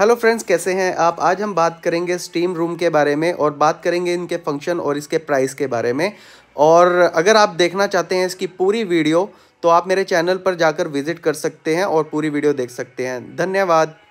hello friends कैसे हैं आप आज हम बात करेंगे स्टीम रूम के बारे में और बात करेंगे इनके फंक्शन और इसके प्राइस के बारे में और अगर आप देखना चाहते हैं इसकी पूरी वीडियो तो आप मेरे चैनल पर जाकर विज़िट कर सकते हैं और पूरी वीडियो देख सकते हैं धन्यवाद